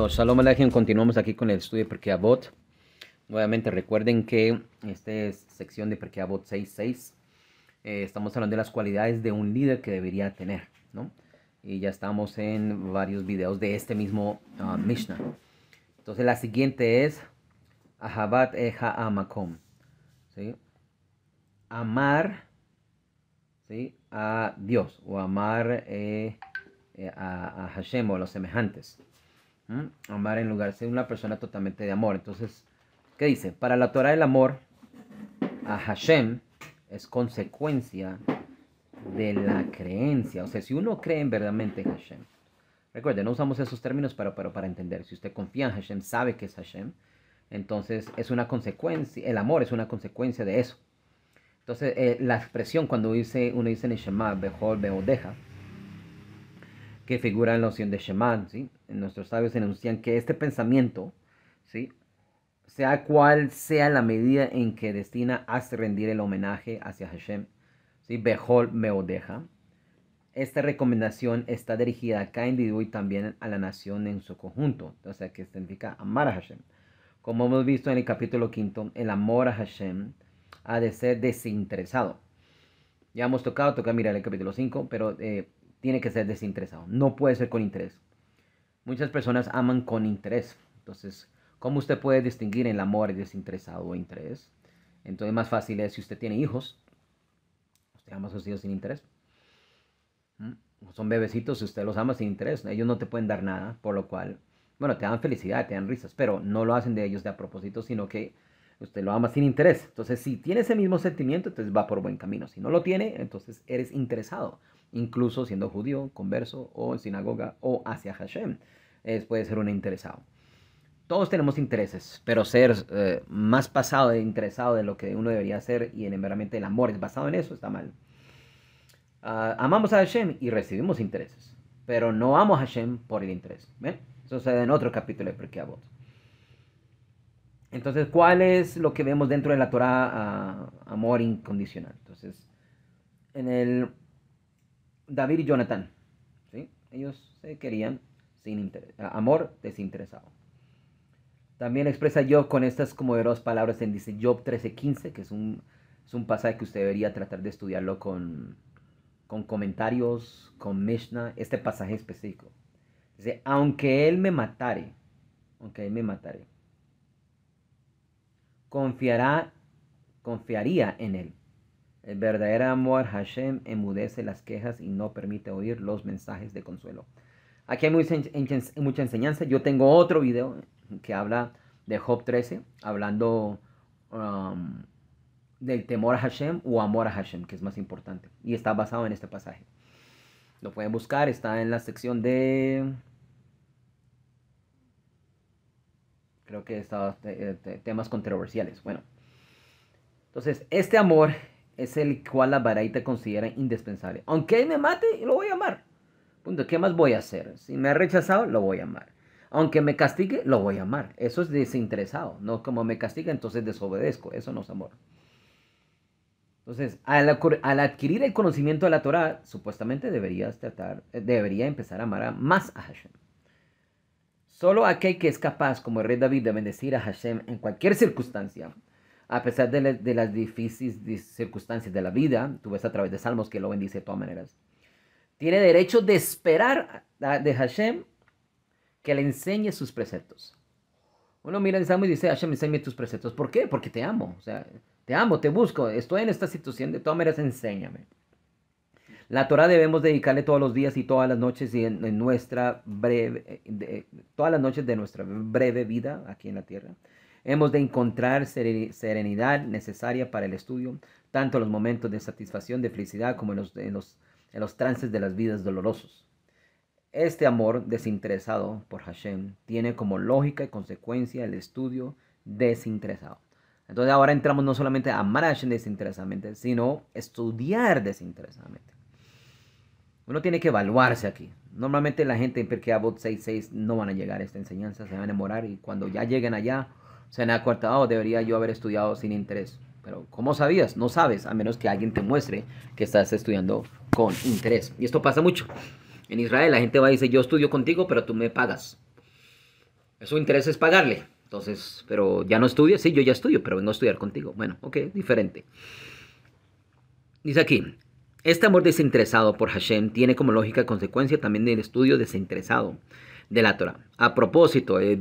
todos, Shalom Aleichem, continuamos aquí con el estudio de Perkei Nuevamente recuerden que esta es sección de Perkei 6.6. Eh, estamos hablando de las cualidades de un líder que debería tener, ¿no? Y ya estamos en varios videos de este mismo ah, Mishnah. Entonces la siguiente es Ahabat Eja Amakom, ¿sí? Amar, ¿sí? A Dios o amar eh, eh, a, a Hashem o a los semejantes. ¿Mm? Amar en lugar de ser una persona totalmente de amor. Entonces, ¿qué dice? Para la Torah el amor a Hashem es consecuencia de la creencia. O sea, si uno cree en verdaderamente en Hashem. Recuerde, no usamos esos términos para, para, entender. Si usted confía en Hashem, sabe que es Hashem. Entonces es una consecuencia, el amor es una consecuencia de eso. Entonces eh, la expresión cuando dice, uno dice Shema, el Beodeja, que figura en la opción de Shema, ¿sí? nuestros sabios enuncian que este pensamiento, ¿sí? sea cual sea la medida en que destina a rendir el homenaje hacia Hashem, ¿sí? me odeja, Esta recomendación está dirigida a cada individuo y también a la nación en su conjunto, o sea, que significa amar a Hashem. Como hemos visto en el capítulo quinto, el amor a Hashem ha de ser desinteresado. Ya hemos tocado, toca mirar el capítulo 5, pero eh, tiene que ser desinteresado. No puede ser con interés. Muchas personas aman con interés. Entonces, ¿cómo usted puede distinguir el amor desinteresado o interés? Entonces, más fácil es si usted tiene hijos. Usted ama a sus hijos sin interés. ¿Mm? Son bebecitos, y usted los ama sin interés. Ellos no te pueden dar nada, por lo cual, bueno, te dan felicidad, te dan risas, pero no lo hacen de ellos de a propósito, sino que usted lo ama sin interés. Entonces, si tiene ese mismo sentimiento, entonces va por buen camino. Si no lo tiene, entonces eres interesado incluso siendo judío, converso o en sinagoga o hacia Hashem. Es, puede ser un interesado. Todos tenemos intereses, pero ser eh, más pasado de interesado de lo que uno debería ser y en el amor es basado en eso está mal. Ah, amamos a Hashem y recibimos intereses, pero no amo a Hashem por el interés. Eso se da en otro capítulo de a Vos Entonces, ¿cuál es lo que vemos dentro de la Torah? Ah, amor incondicional. Entonces, en el David y Jonathan. ¿sí? Ellos se querían sin interés, amor desinteresado. También expresa Job con estas conmovedoras palabras en dice Job 13:15, que es un, pasaje que usted debería tratar de estudiarlo con, con comentarios, con Mishnah, este pasaje específico. Dice, aunque él me matare, aunque él me matare, confiará, confiaría en él. El verdadero amor Hashem emudece las quejas y no permite oír los mensajes de consuelo. Aquí hay mucha, enseñanza. Yo tengo otro video que habla de Job 13, hablando um, del temor a Hashem o amor a Hashem, que es más importante. Y está basado en este pasaje. Lo pueden buscar, está en la sección de... Creo que está eh, eh, temas controversiales. Bueno, entonces este amor es el cual la Baraita considera indispensable. Aunque él me mate, lo voy a amar. Punto. ¿Qué más voy a hacer? Si me ha rechazado, lo voy a amar. Aunque me castigue, lo voy a amar. Eso es desinteresado. No como me castiga, entonces desobedezco. Eso no es amor. Entonces, al, adquirir el conocimiento de la Torah, supuestamente deberías tratar, eh, debería empezar a amar más a Hashem. Solo aquel que es capaz, como el rey David, de bendecir a Hashem en cualquier circunstancia, a pesar de, las difíciles circunstancias de la vida, tú ves a través de Salmos que lo bendice de todas maneras. Tiene derecho de esperar de Hashem que le enseñe sus preceptos. Uno mira en Salmos y dice, Hashem, enséñame tus preceptos. ¿Por qué? Porque te amo. O sea, te amo, te busco, estoy en esta situación, de todas maneras enséñame. La Torah debemos dedicarle todos los días y todas las noches y en, nuestra breve, eh, todas las noches de nuestra breve vida aquí en la tierra. Hemos de encontrar serenidad necesaria para el estudio, tanto en los momentos de satisfacción, de felicidad, como en los, trances de las vidas dolorosos. Este amor desinteresado por Hashem tiene como lógica y consecuencia el estudio desinteresado. Entonces ahora entramos no solamente a amar Hashem desinteresadamente, sino estudiar desinteresadamente. Uno tiene que evaluarse aquí. Normalmente la gente en Perkeabot 6.6 no van a llegar a esta enseñanza, se van a enamorar y cuando ya lleguen allá se me ha oh, debería yo haber estudiado sin interés. Pero ¿cómo sabías? No sabes, a menos que alguien te muestre que estás estudiando con interés. Y esto pasa mucho. En Israel la gente va y dice, yo estudio contigo, pero tú me pagas. Su interés es pagarle. Entonces, pero ya no estudias. sí, yo ya estudio, pero vengo a estudiar contigo. Bueno, ok, diferente. Dice aquí, este amor desinteresado por Hashem tiene como lógica consecuencia también el estudio desinteresado de la Torah. A propósito, el,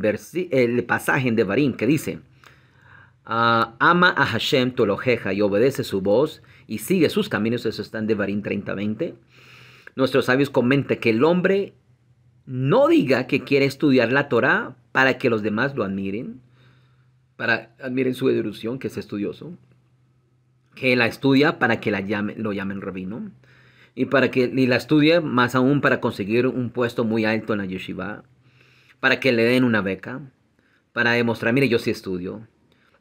el pasaje en barín que dice, ah, ama a Hashem tu lojeja y obedece su voz y sigue sus caminos. Eso está en Devarim 30:20. Nuestros sabios comentan que el hombre no diga que quiere estudiar la Torah para que los demás lo admiren, para admiren su erudición, que es estudioso, que la estudia para que la llame, lo llamen rabino y para que ni la estudie más aún para conseguir un puesto muy alto en la yeshiva, para que le den una beca, para demostrar, mire, yo sí estudio.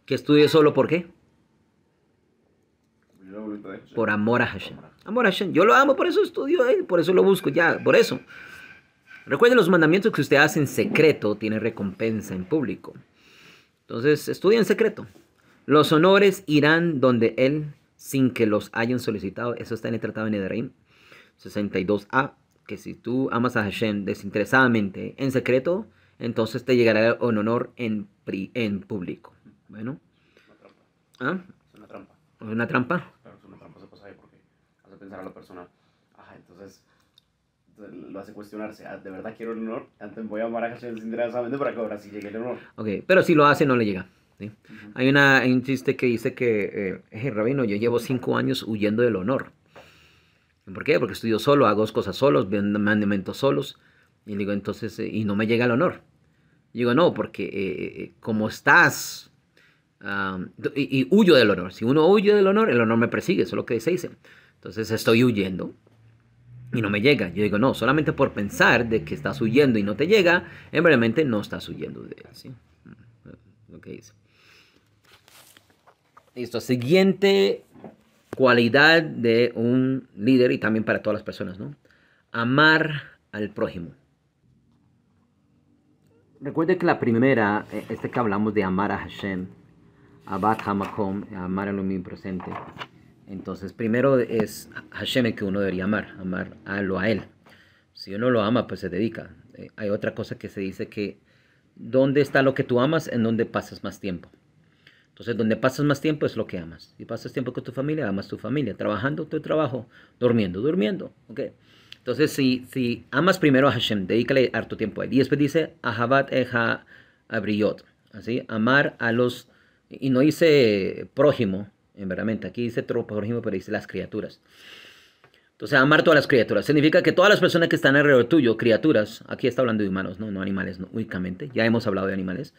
¿Que estudie solo por qué? Por amor a Hashem. Amor a Hashem. Yo lo amo, por eso estudio él, eh, por eso lo busco, ya, por eso. recuerden los mandamientos que usted hace en secreto tiene recompensa en público. Entonces, estudia en secreto. Los honores irán donde él sin que los hayan solicitado. Eso está en el Tratado de Nedarim 62a, que si tú amas a Hashem desinteresadamente, en secreto, entonces te llegará un honor en, pri, en público. Bueno. ¿Ah? Es una trampa. ¿Es una trampa? es una trampa, se pasa ahí porque hace pensar a la persona, Ajá, entonces eh, lo hace cuestionarse, ah, ¿de verdad quiero el honor? Antes voy a amar a Hashem desinteresadamente para que ahora sí llegue el honor. Ok, pero si lo hace no le llega hay, una, un chiste que dice que, eh, Rabino, yo llevo cinco años huyendo del honor. ¿Por qué? Porque estudio solo, hago cosas solos, me alimento solos. Y digo, entonces, eh, y no me llega el honor. digo, no, porque eh, como estás, y, huyo del honor. Si uno huye del honor, el honor me persigue, eso es lo que se dice. Entonces estoy huyendo y no me llega. Yo digo, no, solamente por pensar de que estás huyendo y no te llega, en realmente no estás huyendo de él. Mm, lo que dice. Listo, siguiente cualidad de un líder y también para todas las personas, ¿no? Amar al prójimo. Recuerde que la primera, eh, este que hablamos de amar a Hashem, Abad Hamakom, amar al presente. Entonces, primero es Hashem que uno debería amar, amar a lo a él. Si uno lo ama, pues se dedica. Eh, hay otra cosa que se dice que ¿dónde está lo que tú amas, en dónde pasas más tiempo. Entonces, donde pasas más tiempo es lo que amas. Si pasas tiempo con tu familia, amas tu familia. Trabajando, tu trabajo. Durmiendo, durmiendo. Entonces, si, si amas primero a Hashem, dedícale harto tiempo a él. Y después dice, Ahabat Eja Abriyot. Así, amar a los... Y no dice prójimo, en verdad. Aquí dice prójimo, pero dice las criaturas. Entonces, amar todas las criaturas significa que todas las personas que están alrededor tuyo, criaturas, aquí está hablando de humanos, no, no animales, únicamente, ya hemos hablado de animales,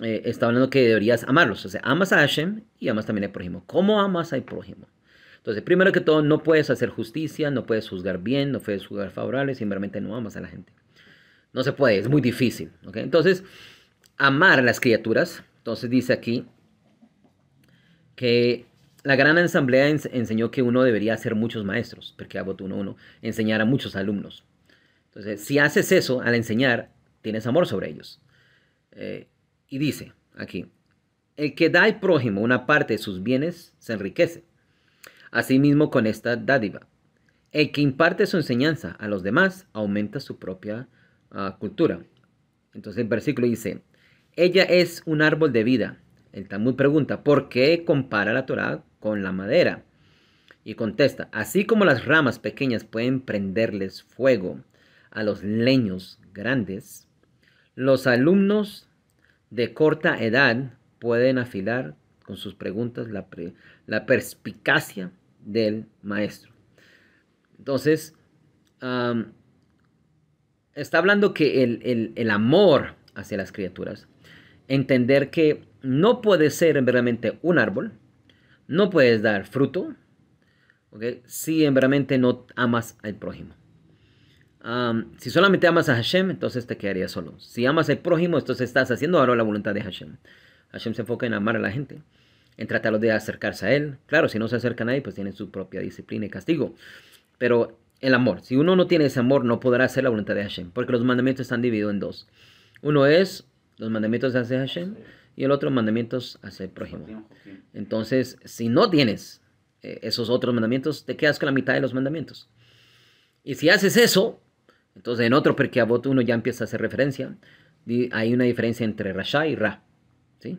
eh, está hablando que deberías amarlos. O sea, amas a Hashem y amas también al prójimo. ¿Cómo amas al prójimo? Entonces, primero que todo, no puedes hacer justicia, no puedes juzgar bien, no puedes juzgar favorable, simplemente no amas a la gente. No se puede, es muy difícil. Entonces, amar a las criaturas. Entonces dice aquí que la gran asamblea enseñó que uno debería ser muchos maestros, porque hago tú uno, enseñar a muchos alumnos. Entonces, si haces eso al enseñar, tienes amor sobre ellos. Eh, y dice aquí, el que da al prójimo una parte de sus bienes se enriquece. Asimismo con esta dádiva. El que imparte su enseñanza a los demás aumenta su propia ah, cultura. Entonces el versículo dice, ella es un árbol de vida. El Talmud pregunta, ¿por qué compara la Torah con la madera? Y contesta, así como las ramas pequeñas pueden prenderles fuego a los leños grandes, los alumnos de corta edad pueden afilar con sus preguntas la, perspicacia del maestro. Entonces, está hablando que el, amor hacia las criaturas, entender que no puedes ser en verdad un árbol, no puedes dar fruto, si en verdad no amas al prójimo si solamente amas a Hashem, entonces te quedarías solo. Si amas al prójimo, entonces estás haciendo ahora la voluntad de Hashem. Hashem se enfoca en amar a la gente, en tratar de acercarse a Él. Claro, si no se acerca a nadie... pues tiene su propia disciplina y castigo. Pero el amor, si uno no tiene ese amor, no podrá hacer la voluntad de Hashem, porque los mandamientos están divididos en dos. Uno es los mandamientos hacia Hashem y el otro mandamientos hacia el prójimo. Entonces, si no tienes eh, esos otros mandamientos, te quedas con la mitad de los mandamientos. Y si haces eso, entonces en otro a voto uno ya empieza a hacer referencia. Hay una diferencia entre Rasha y Ra. ¿sí?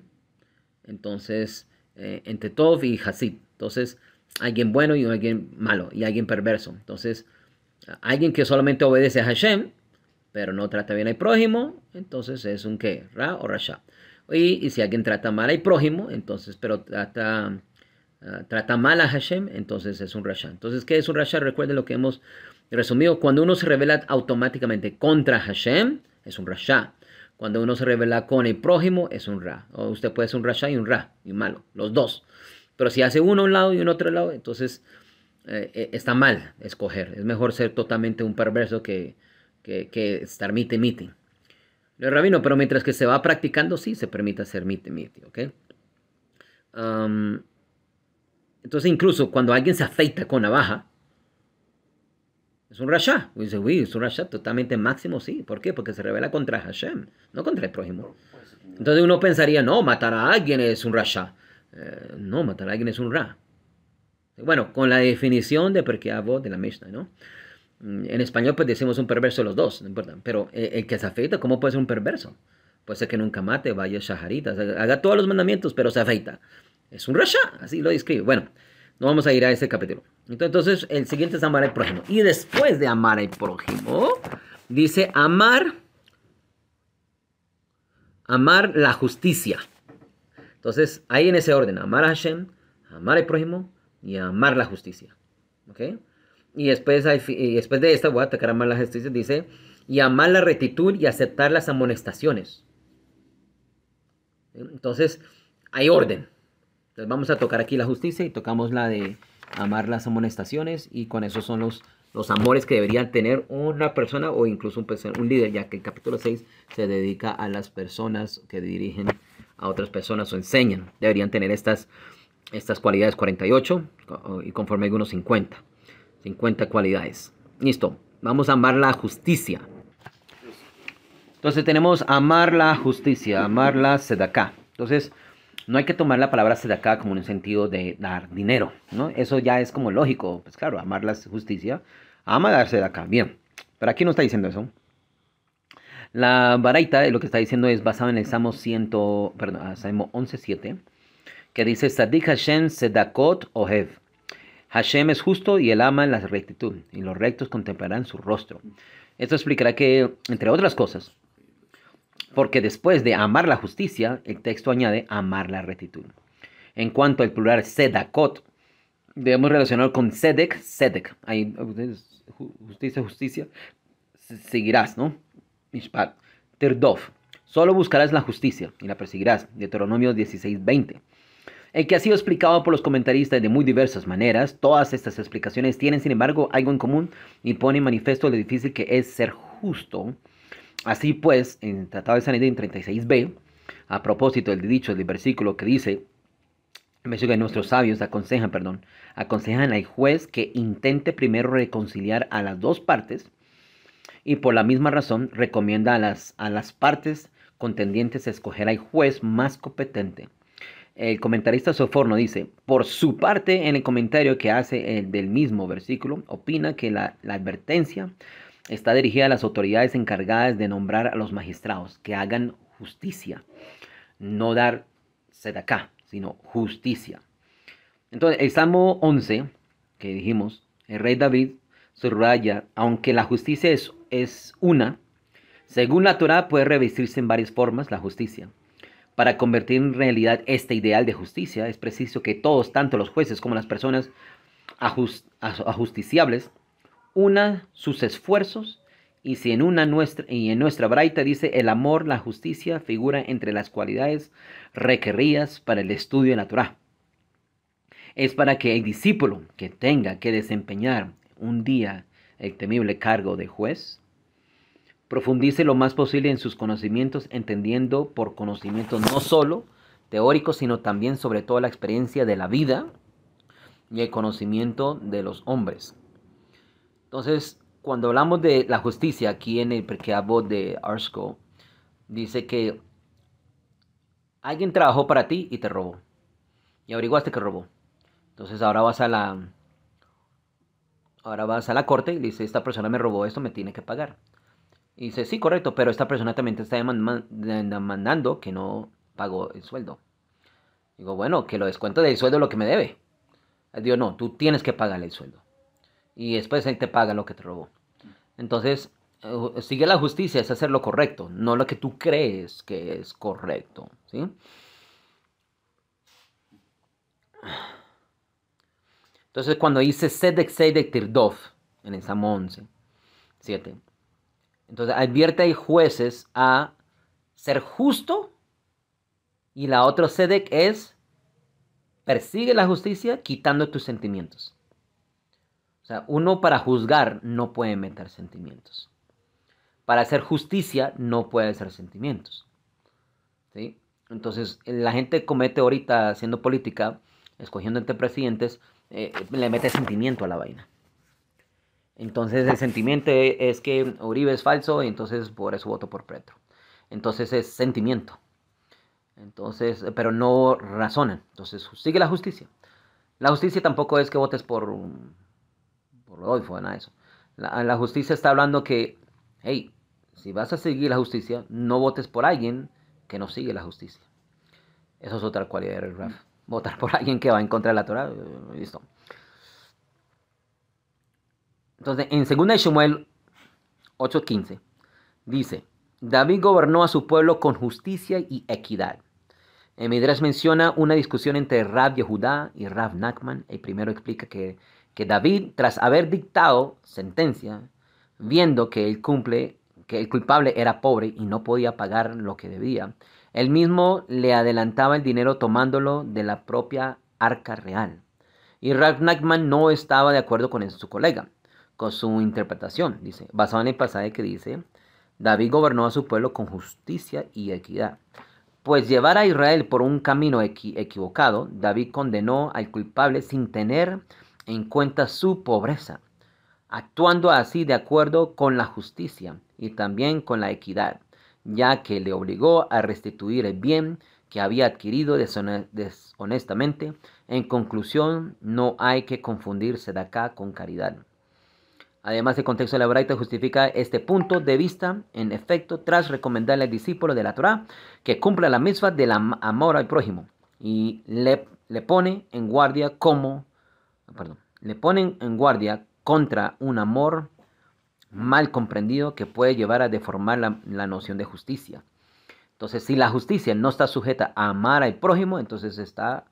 Entonces, eh, entre Tov y Hasid. Entonces, alguien bueno y alguien malo y alguien perverso. Entonces, alguien que solamente obedece a Hashem, pero no trata bien al prójimo, entonces es un que, Ra o Rasha. Y, si alguien trata mal al prójimo, entonces, pero trata, ah, trata mal a Hashem, entonces es un Rasha. Entonces, ¿qué es un Rasha? Recuerden lo que hemos Resumido, cuando uno se revela automáticamente contra Hashem, es un rasha. Cuando uno se revela con el prójimo, es un ra. O usted puede ser un rasha y un ra, y un malo, los dos. Pero si hace uno a un lado y un otro lado, entonces eh, eh, está mal escoger. Es mejor ser totalmente un perverso que, estar mite mite. Le rabino, pero mientras que se va practicando, sí se permite hacer mite miti entonces, incluso cuando alguien se afeita con navaja, es un rasha. Pues dice, uy, es un rasha totalmente máximo, sí. ¿Por qué? Porque se revela contra Hashem, no contra el prójimo. Entonces uno pensaría, no, matar a alguien es un rasha. Eh, no, matar a alguien es un ra. Bueno, con la definición de perkeavo de la Mishnah, ¿no? Mm, en español pues decimos un perverso los dos, no importa. Pero eh, el que se afeita, ¿cómo puede ser un perverso? Puede ser que nunca mate, vaya shaharita, haga todos los mandamientos, pero se afeita. Es un rasha, así lo describe. Bueno, no vamos a ir a ese capítulo. Entonces, el siguiente es amar al prójimo. Y después de amar al prójimo, dice amar, amar la justicia. Entonces, ahí en ese orden, amar a Hashem, amar al prójimo y amar la justicia. Y después, y después de esta, voy a atacar amar la justicia, dice, y amar la rectitud y aceptar las amonestaciones. Entonces, hay orden. Entonces vamos a tocar aquí la justicia y tocamos la de amar las amonestaciones y con eso son los, los amores que deberían tener una persona o incluso un, un líder, ya que el capítulo 6 se dedica a las personas que dirigen a otras personas o enseñan. Deberían tener estas, estas cualidades 48 y conforme hay unos 50. 50 cualidades. Listo, vamos a amar la justicia. Entonces tenemos amar la justicia, amar la sedacá. Entonces, no hay que tomar la palabra acá como en el sentido de dar dinero, ¿no? Eso ya es como lógico, pues claro, amar la justicia, ama dar acá, bien. Pero aquí no está diciendo eso. La baraita lo que está diciendo es basado en el Salmo, 11.7, ah, que dice, Sadik Hashem sedakot ohev. Hashem es justo y él ama la rectitud, y los rectos contemplarán su rostro. Esto explicará que, entre otras cosas, porque después de amar la justicia, el texto añade amar la rectitud. En cuanto al plural sedakot, debemos relacionarlo con sedek, sedek. Ahí, justicia, justicia, seguirás, ¿no? Mishpat. Terdof. solo buscarás la justicia y la perseguirás. Deuteronomio 16:20. El que ha sido explicado por los comentaristas de muy diversas maneras, todas estas explicaciones tienen sin embargo algo en común y ponen manifiesto lo difícil que es ser justo Así pues, en el Tratado de en 36b, a propósito del dicho del versículo que dice, que nuestros sabios aconsejan, perdón, aconsejan al juez que intente primero reconciliar a las dos partes y por la misma razón recomienda a las, a las partes contendientes escoger al juez más competente. El comentarista Soforno dice, por su parte, en el comentario que hace del mismo versículo, opina que la advertencia está dirigida a las autoridades encargadas de nombrar a los magistrados, que hagan justicia, no dar acá, sino justicia. Entonces, el Salmo 11, que dijimos, el rey David subraya, aunque la justicia es, es una, según la Torah puede revestirse en varias formas la justicia. Para convertir en realidad este ideal de justicia es preciso que todos, tanto los jueces como las personas ajusticiables, una sus esfuerzos y si en una nuestra y en nuestra braita dice el amor, la justicia figura entre las cualidades requeridas para el estudio de la Es para que el discípulo que tenga que desempeñar un día el temible cargo de juez profundice lo más posible en sus conocimientos, entendiendo por conocimientos no solo teóricos, sino también sobre todo la experiencia de la vida y el conocimiento de los hombres. Entonces, cuando hablamos de la justicia aquí en el prequiabo de Arsco, dice que alguien trabajó para ti y te robó. Y averiguaste que robó. Entonces ahora vas a la ahora vas a la corte y dice, esta persona me robó esto, me tiene que pagar. Y dice, sí, correcto, pero esta persona también te está demandando que no pagó el sueldo. Digo, bueno, que lo descuento del sueldo lo que me debe. Digo, no, tú tienes que pagarle el sueldo y después él te paga lo que te robó. Entonces, eh, sigue la justicia, es hacer lo correcto, no lo que tú crees que es correcto, ¿sí? Entonces, cuando dice Sedec Sedec Tirdof, en el Salmo 11, 7, entonces advierte a jueces a ser justo y la otra sedec es persigue la justicia quitando tus sentimientos. O sea, uno para juzgar no puede meter sentimientos. Para hacer justicia no puede hacer sentimientos. ¿Sí? Entonces, la gente comete ahorita haciendo política, escogiendo entre presidentes, eh, le mete sentimiento a la vaina. Entonces, el sentimiento es que Uribe es falso y entonces por eso voto por Petro. Entonces, es sentimiento. Entonces, pero no razonan. Entonces, sigue la justicia. La justicia tampoco es que votes por por Rodolfo, nada de eso. La, justicia está hablando que, hey, si vas a seguir la justicia, no votes por alguien que no sigue la justicia. Eso es otra cualidad del Raf. Mm. Votar por alguien que va en contra de la Torah, listo. Entonces, en 2 Samuel 8:15, dice, David gobernó a su pueblo con justicia y equidad. En menciona una discusión entre Rab Yehudá y Rab Nachman. El primero explica que que David, tras haber dictado sentencia, viendo que el cumple, que el culpable era pobre y no podía pagar lo que debía, él mismo le adelantaba el dinero tomándolo de la propia arca real. Y Ragnarman no estaba de acuerdo con su colega, con su interpretación, dice, basado en el pasaje que dice, David gobernó a su pueblo con justicia y equidad. Pues llevar a Israel por un camino equivocado, David condenó al culpable sin tener en cuenta su pobreza, actuando así de acuerdo con la justicia y también con la equidad, ya que le obligó a restituir el bien que había adquirido deshonestamente. En conclusión, no hay que confundirse de acá con caridad. Además, el contexto de la Braita justifica este punto de vista, en efecto, tras recomendarle al discípulo de la Torá que cumpla la misma del amor al prójimo y le, le pone en guardia como le ponen en guardia contra un amor mal comprendido que puede llevar a deformar la, noción de justicia. Entonces, si la justicia no está sujeta a amar al prójimo, entonces está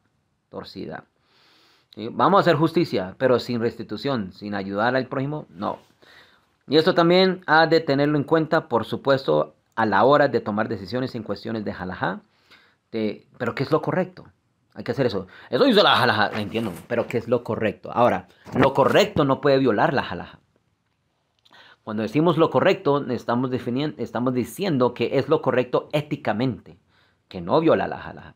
torcida. Vamos a hacer justicia, pero sin restitución, sin ayudar al prójimo, no. Y esto también ha de tenerlo en cuenta, por supuesto, a la hora de tomar decisiones en cuestiones de halajá, pero ¿qué es lo correcto? Hay que hacer eso. Eso dice la jalaja, lo entiendo, pero ¿qué es lo correcto. Ahora, lo correcto no puede violar la jalaja. Cuando decimos lo correcto, estamos, definiendo, estamos diciendo que es lo correcto éticamente, que no viola la jalaja.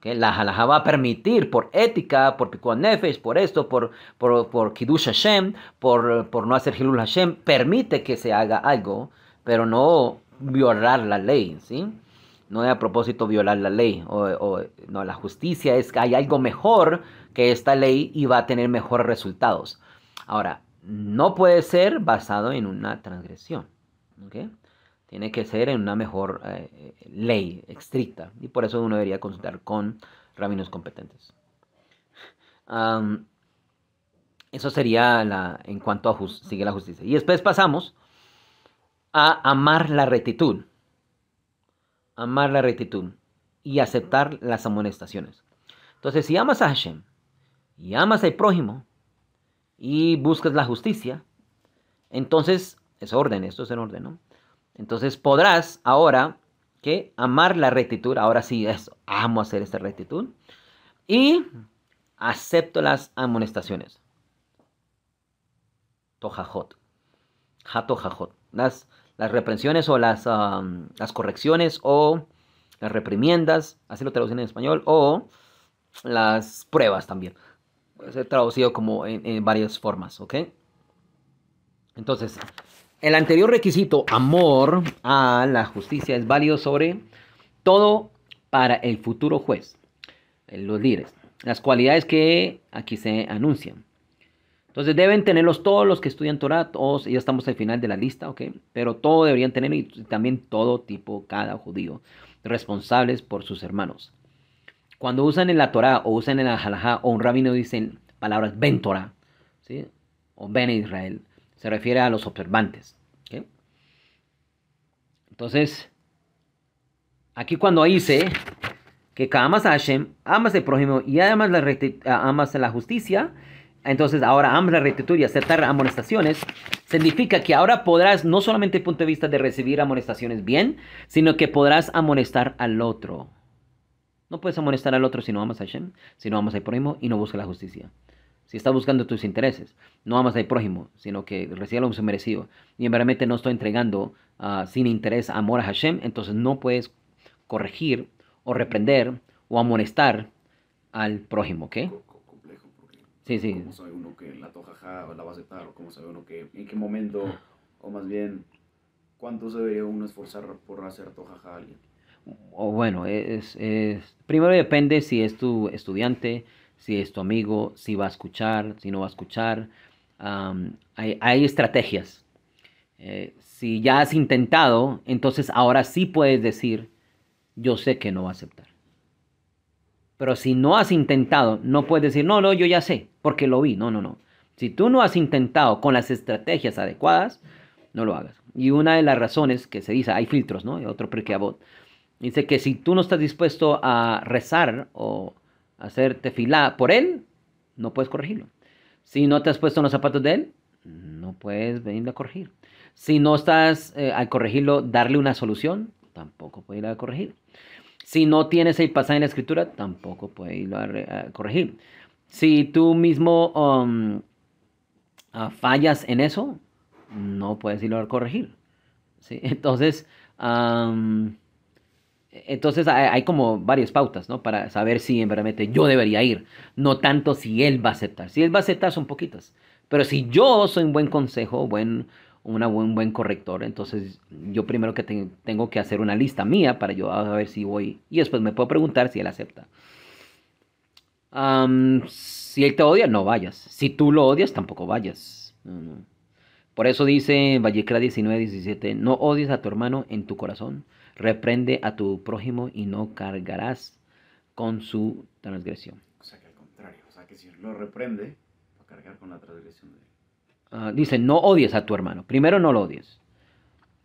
Que la jalaja va a permitir por ética, por Pikuan Nefesh, por esto, por, por, por Hashem, por, por no hacer Hilul Hashem, permite que se haga algo, pero no violar la ley, ¿sí? no es a propósito violar la ley o, no la justicia es que hay algo mejor que esta ley y va a tener mejores resultados ahora no puede ser basado en una transgresión tiene que ser en una mejor eh, ley estricta y por eso uno debería consultar con rabinos competentes eso sería la, en cuanto a sigue la justicia y después pasamos a amar la retitud amar la rectitud y aceptar las amonestaciones. Entonces, si amas a Hashem y amas al prójimo y buscas la justicia, entonces es orden, esto es en orden, ¿no? Entonces podrás ahora que amar la rectitud, ahora sí es amo hacer esta rectitud y acepto las amonestaciones. Tojajot. Jatojajot. Las las reprensiones o las, correcciones o las reprimiendas, así lo traducen en español, o las pruebas también. Puede ser traducido como en, en varias formas, ¿ok? Entonces, el anterior requisito, amor a la justicia, es válido sobre todo para el futuro juez, los líderes, las cualidades que aquí se anuncian. Entonces deben tenerlos todos los que estudian Torah, todos, ya estamos al final de la lista, ¿ok? Pero todos deberían tener y también todo tipo, cada judío, responsables por sus hermanos. Cuando usan en la Torah o usan en la Halajá o un rabino dicen palabras Ben Torah, ¿sí? O Ben Israel, se refiere a los observantes, ¿ok? Entonces, aquí cuando dice que amas a Hashem, amas el prójimo y además amas la justicia, entonces, ahora amas la rectitud y aceptar amonestaciones significa que ahora podrás, no solamente el punto de vista de recibir amonestaciones bien, sino que podrás amonestar al otro. No puedes amonestar al otro si no amas a Hashem, si no amas al prójimo y no buscas la justicia. Si estás buscando tus intereses, no amas al prójimo, sino que recibe lo merecido y realmente no estoy entregando ah, sin interés amor a Hashem, entonces no puedes corregir o reprender o amonestar al prójimo, ¿ok? Sí, ¿Cómo sabe uno que la tojaja la va a aceptar? uno que en qué momento, ah. o más bien, cuánto se debería uno esforzar por hacer tojaja a alguien? O bueno, es, primero depende si es tu estudiante, si es tu amigo, si va a escuchar, si no va a escuchar. hay, estrategias. Eh, si ya has intentado, entonces ahora sí puedes decir, yo sé que no va a aceptar. Pero si no has intentado, no puedes decir, no, no, yo ya sé, porque lo vi. No, no, no. Si tú no has intentado con las estrategias adecuadas, no lo hagas. Y una de las razones que se dice, hay filtros, ¿no? Y otro prequeabot Dice que si tú no estás dispuesto a rezar o hacerte fila por él, no puedes corregirlo. Si no te has puesto los zapatos de él, no puedes venir a corregir. Si no estás eh, al corregirlo, darle una solución, tampoco puedes ir a corregir. Si no tienes el pasaje en la escritura, tampoco puedes irlo a, corregir. Si tú mismo um, ah, fallas en eso, no puedes irlo a corregir. Entonces, entonces hay, como varias pautas, ¿no? Para saber si verdad yo debería ir, no tanto si él va a aceptar. Si él va a aceptar son poquitas, pero si yo soy un buen consejo, buen una, un buen corrector. Entonces yo primero que tengo que hacer una lista mía para yo a ver si voy. Y después me puedo preguntar si él acepta. si él te odia, no vayas. Si tú lo odias, tampoco vayas. Por eso dice Vallecra 19, 17, no odies a tu hermano en tu corazón, reprende a tu prójimo y no cargarás con su transgresión. O sea que al contrario, o sea que si lo reprende, va a cargar con la transgresión de él. Ah, dice, no odies a tu hermano. Primero no lo odies.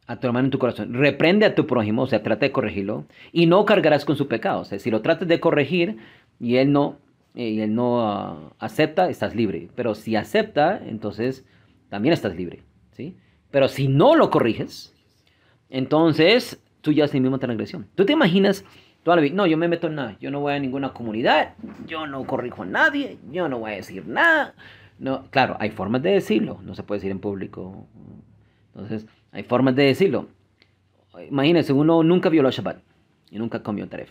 A tu hermano en tu corazón. Reprende a tu prójimo, o sea, trata de corregirlo. Y no cargarás con su pecado. O sea, si lo tratas de corregir y él no, eh, él no ah, acepta, estás libre. Pero si acepta, entonces también estás libre. ¿sí? Pero si no lo corriges, entonces tú ya haces la misma transgresión. ¿Tú te imaginas? No, yo me meto en nada. Yo no voy a ninguna comunidad. Yo no corrijo a nadie. Yo no voy a decir nada. No, claro, hay formas de decirlo, no se puede decir en público. Entonces, hay formas de decirlo. Imagínense, uno nunca violó Shabbat y nunca comió taref.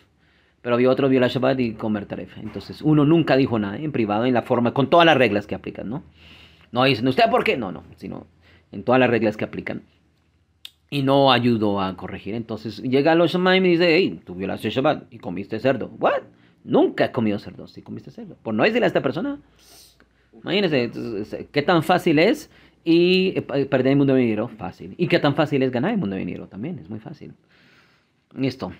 Pero había otro violar Shabbat y comer taref. Entonces, uno nunca dijo nada en privado, en la forma, con todas las reglas que aplican, ¿no? No dicen, ¿usted por qué? No, no, sino en todas las reglas que aplican. Y no ayudó a corregir. Entonces, llega los y y dice, hey, tú violaste Shabbat y comiste cerdo. ¿What? Nunca he comido cerdo, sí comiste cerdo. Por no decirle a esta persona, Imagínense eh, qué tan fácil es y eh, eh, perder el mundo de dinero. fácil. Y qué tan fácil es ganar el mundo de dinero también, es muy fácil. Listo.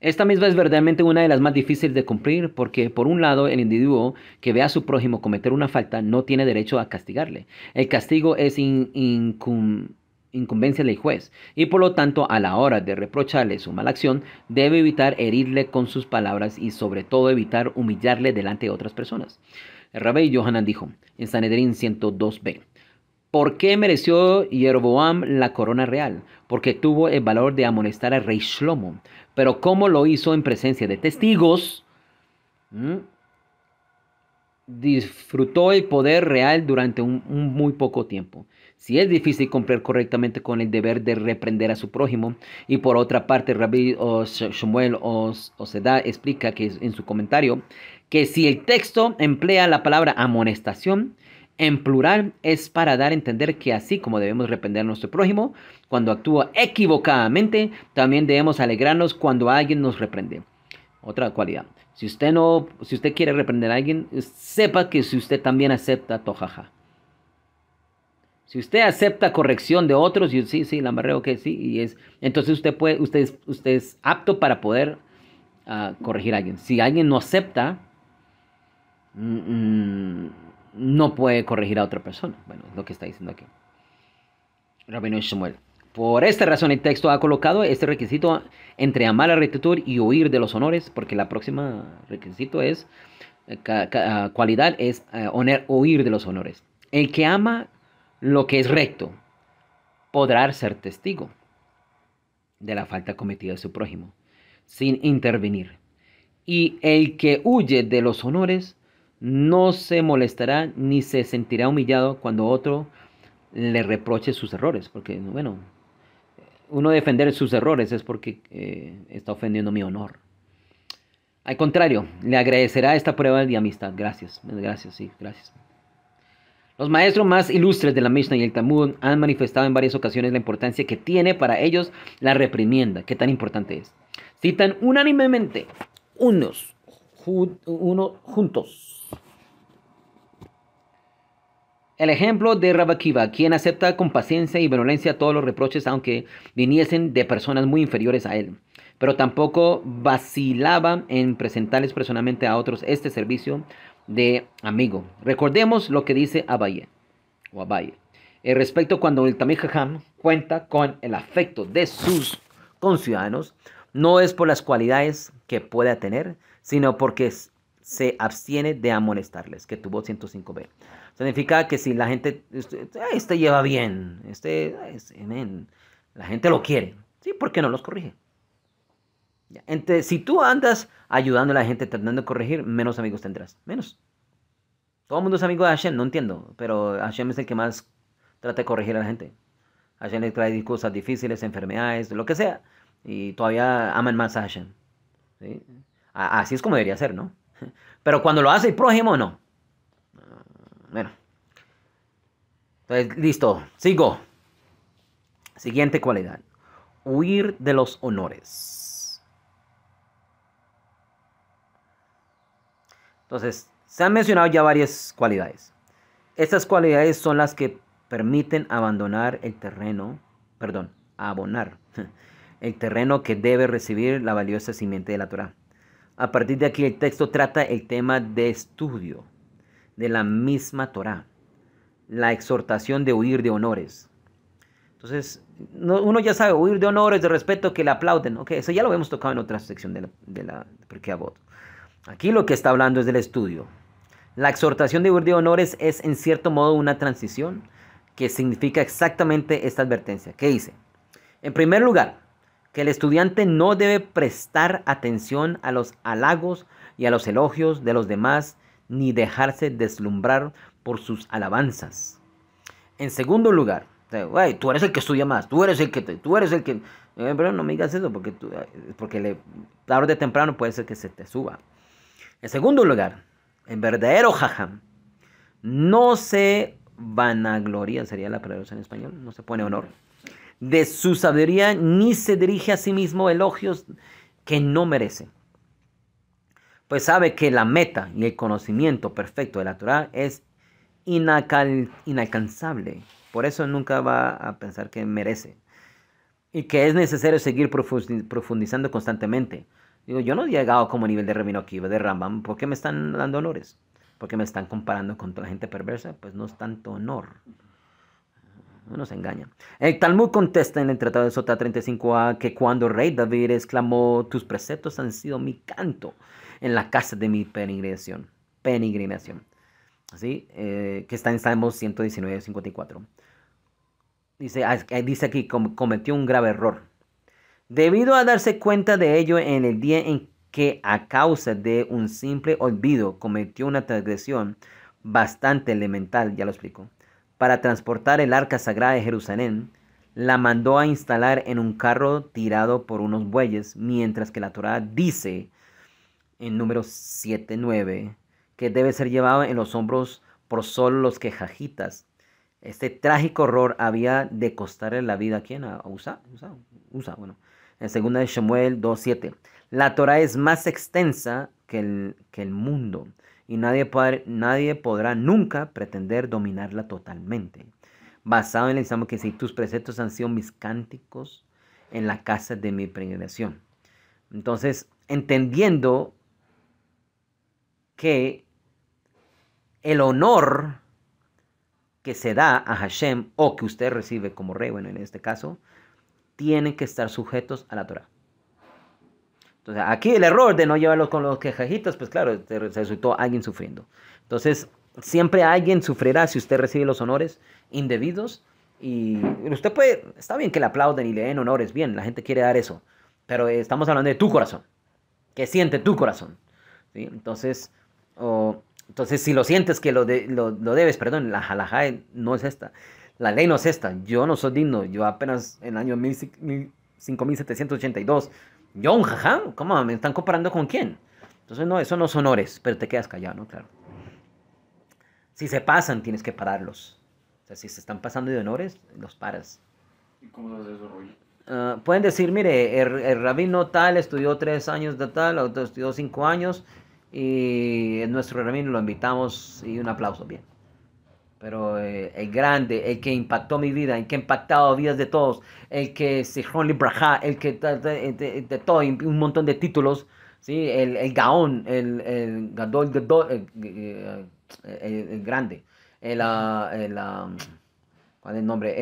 Esta misma es verdaderamente una de las más difíciles de cumplir porque, por un lado, el individuo que ve a su prójimo cometer una falta no tiene derecho a castigarle. El castigo es incumbencia del juez y, por lo tanto, a la hora de reprocharle su mala acción, debe evitar herirle con sus palabras y, sobre todo, evitar humillarle delante de otras personas. El rabbi Johanan dijo en Sanedrín 102b, ¿por qué mereció Jeroboam la corona real? Porque tuvo el valor de amonestar al rey Shlomo. Pero ¿cómo lo hizo en presencia de testigos? ¿Mm? Disfrutó el poder real durante un, muy poco tiempo. Si es difícil cumplir correctamente con el deber de reprender a su prójimo, y por otra parte, Rabbi Shmuel Oseda explica que en su comentario, que si el texto emplea la palabra amonestación, en plural es para dar a entender que así como debemos reprender a nuestro prójimo cuando actúa equivocadamente, también debemos alegrarnos cuando alguien nos reprende. Otra cualidad. Si usted no, si usted quiere reprender a alguien, sepa que si usted también acepta tojaja. Si usted acepta corrección de otros, y sí, sí, la marreo, ok, sí, y es, entonces usted puede, usted es, usted apto para poder ah, corregir a alguien. Si alguien no acepta, Mm, mm, no puede corregir a otra persona. Bueno, es lo que está diciendo aquí. Rabino Shmuel. Por esta razón el texto ha colocado este requisito entre amar la rectitud y huir de los honores, porque la próxima requisito es, eh, ah, cualidad es eh, huir de los honores. El que ama lo que es recto podrá ser testigo de la falta cometida de su prójimo, sin intervenir. Y el que huye de los honores no se molestará ni se sentirá humillado cuando otro le reproche sus errores, porque bueno, uno defender sus errores es porque eh, está ofendiendo mi honor. Al contrario, le agradecerá esta prueba de amistad. Gracias, gracias, sí, gracias. Los maestros más ilustres de la Mishnah y el Talmud han manifestado en varias ocasiones la importancia que tiene para ellos la reprimienda, qué tan importante es. Citan unánimemente unos, juntos el ejemplo de Rabakiva, quien acepta con paciencia y benevolencia todos los reproches, aunque viniesen de personas muy inferiores a él. Pero tampoco vacilaba en presentarles personalmente a otros este servicio de amigo. Recordemos lo que dice Abaye. O Abaye. El eh, respecto cuando el Tamil cuenta con el afecto de sus conciudadanos, no es por las cualidades que pueda tener, sino porque se abstiene de amonestarles, que tuvo 105b. Significa que si la gente, este, este lleva bien, este, este la gente lo quiere, ¿sí? ¿Por qué no los corrige? entre si tú andas ayudando a la gente tratando de corregir, menos amigos tendrás, menos. Todo el mundo es amigo de Hashem, no entiendo, pero Hashem es el que más trata de corregir a la gente. Hashem le trae cosas difíciles, enfermedades, lo que sea, y todavía aman más a Hashem. Así es como debería ser, ¿no? Pero cuando lo hace el prójimo, no. Bueno. Entonces, listo. Sigo. Siguiente cualidad. Huir de los honores. Entonces, se han mencionado ya varias cualidades. Estas cualidades son las que permiten abandonar el terreno, perdón, abonar el terreno que debe recibir la valiosa simiente de la Torah. A partir de aquí el texto trata el tema de estudio de la misma Torá, la exhortación de huir de honores. Entonces, uno ya sabe, huir de honores, de respeto, que le aplauden. Ok, eso ya lo hemos tocado en otra sección de la, de la Aquí lo que está hablando es del estudio. La exhortación de huir de honores es en cierto modo una transición que significa exactamente esta advertencia. ¿Qué dice? En primer lugar, que el estudiante no debe prestar atención a los halagos y a los elogios de los demás ni dejarse deslumbrar por sus alabanzas. En segundo lugar, tú eres el que estudia más, tú eres el que, tú eres el que, eh, pero no me digas eso porque, tú, eh, porque tarde temprano puede ser que se te suba. En segundo lugar, en verdadero jajam, no se vanagloria, sería la palabra en español, no se pone honor, de su sabiduría ni se dirige a sí mismo elogios que no merece pues sabe que la meta y el conocimiento perfecto de la Torah es inacal, inalcanzable. Por eso nunca va a pensar que merece. Y que es necesario seguir profundizando constantemente. Digo, yo no he llegado como nivel de Rabino aquí de Rambam. ¿Por qué me están dando honores? ¿Por qué me están comparando con toda la gente perversa? Pues no es tanto honor. No se engaña. El Talmud contesta en el Tratado de Sota 35a que cuando Rey David exclamó, tus preceptos han sido mi canto en la casa de mi peregrinación. Peregrinación. así eh, que está en Salmos 119, 54. Dice, ah, dice aquí, cometió un grave error. Debido a darse cuenta de ello en el día en que a causa de un simple olvido cometió una transgresión bastante elemental, ya lo explico, para transportar el arca sagrada de Jerusalén, la mandó a instalar en un carro tirado por unos bueyes, mientras que la Torá dice en número 7-9. que debe ser llevado en los hombros por solo los quejajitas. Este trágico horror había de costarle la vida a quién? A Usa, Usa, bueno. En segunda de Samuel 2.7. La Torah es más extensa que el, que el mundo y nadie, podrá, nadie podrá nunca pretender dominarla totalmente. Basado en el ensamble que si tus preceptos han sido mis cánticos en la casa de mi peregrinación. Entonces, entendiendo que el honor que se da a Hashem o que usted recibe como rey, bueno, en este caso, tienen que estar sujetos a la Torah. Entonces, aquí el error de no llevarlo con los quejajitos, pues claro, se resultó alguien sufriendo. Entonces, siempre alguien sufrirá si usted recibe los honores indebidos. Y usted puede, está bien que le aplauden y le den honores, bien, la gente quiere dar eso. Pero estamos hablando de tu corazón, que siente tu corazón. Entonces, entonces, si lo sientes que lo, de, lo, lo, debes, perdón, la halajá no es esta. La ley no es esta. Yo no soy digno. Yo apenas en el año 5782. Yo un jajá. ¿Cómo? ¿Me están comparando con quién? Entonces, no, eso no son honores, pero te quedas callado, ¿no? Claro. Si se pasan, tienes que pararlos. O sea, si se están pasando de honores, los paras. ¿Y cómo eso, ah, pueden decir, mire, el, el, rabino tal estudió tres años de tal, otro estudió cinco años, y en nuestro Ramírez lo invitamos y un aplauso, bien. Pero eh, el grande, el que impactó mi vida, el que ha impactado vidas de todos, el que Sihon braja el que eh, de, todo, un montón de títulos, ¿sí? el, el Gaón, el, el Gadol, eh, el, grande, el, ah, el, ah, ¿cuál es el nombre?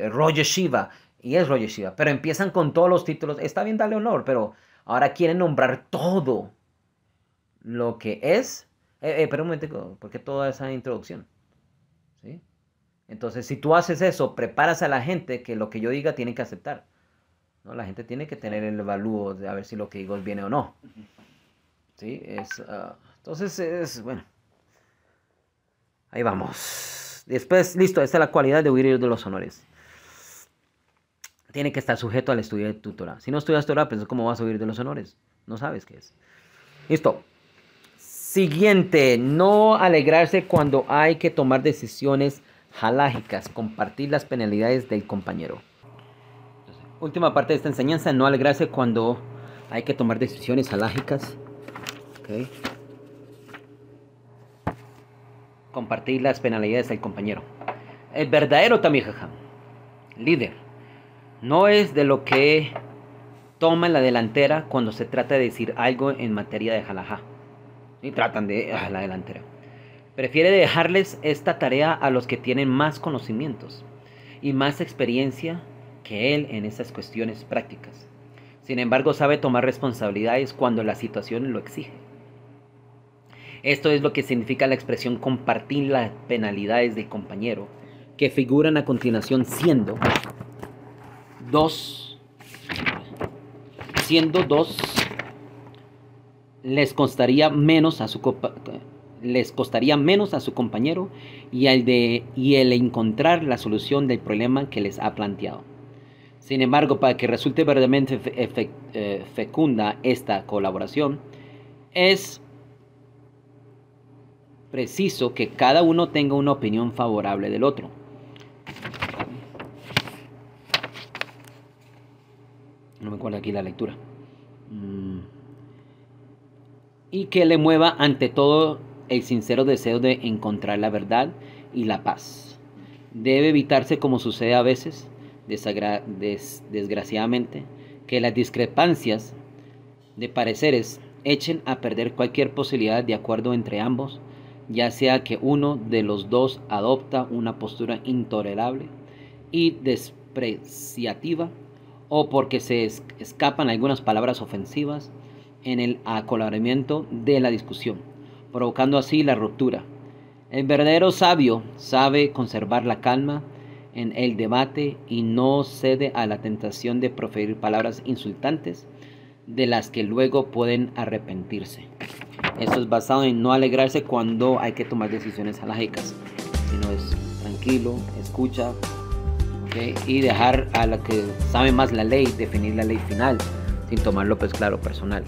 el Roger Shiva, y es Roger Shiva, pero empiezan con todos los títulos, está bien dale honor, pero ahora quieren nombrar todo lo que es. Eh, eh pero un momento, ¿por qué toda esa introducción? ¿Sí? Entonces, si tú haces eso, preparas a la gente que lo que yo diga tiene que aceptar. ¿no? La gente tiene que tener el evalúo de a ver si lo que digo viene o no. ¿Sí? Es, ah, entonces, es bueno. Ahí vamos. Después, listo, esta es la cualidad de huir de los honores. Tiene que estar sujeto al estudio de tu Si no estudias Torah, pues ¿cómo vas a huir de los honores? No sabes qué es. Listo. Siguiente, no alegrarse cuando hay que tomar decisiones halágicas, compartir las penalidades del compañero. Última parte de esta enseñanza, no alegrarse cuando hay que tomar decisiones halágicas. Compartir las penalidades del compañero. El verdadero Tamija, líder, no es de lo que toma en la delantera cuando se trata de decir algo en materia de halajá y tratan de ah, la delantera. Prefiere dejarles esta tarea a los que tienen más conocimientos y más experiencia que él en esas cuestiones prácticas. Sin embargo, sabe tomar responsabilidades cuando la situación lo exige. Esto es lo que significa la expresión compartir las penalidades del compañero, que figuran a continuación siendo dos, siendo dos les costaría menos a su les costaría menos a su compañero y el, de, y el encontrar la solución del problema que les ha planteado. Sin embargo, para que resulte verdaderamente eh, fecunda esta colaboración, es preciso que cada uno tenga una opinión favorable del otro. No me acuerdo aquí la lectura. Mm y que le mueva ante todo el sincero deseo de encontrar la verdad y la paz. Debe evitarse, como sucede a veces, desgraciadamente, que las discrepancias de pareceres echen a perder cualquier posibilidad de acuerdo entre ambos, ya sea que uno de los dos adopta una postura intolerable y despreciativa o porque se escapan algunas palabras ofensivas en el acoloramiento de la discusión, provocando así la ruptura. El verdadero sabio sabe conservar la calma en el debate y no cede a la tentación de proferir palabras insultantes de las que luego pueden arrepentirse. Esto es basado en no alegrarse cuando hay que tomar decisiones alágicas, sino es tranquilo, escucha y dejar a la que sabe más la ley, definir la ley final, sin tomarlo pues claro personal.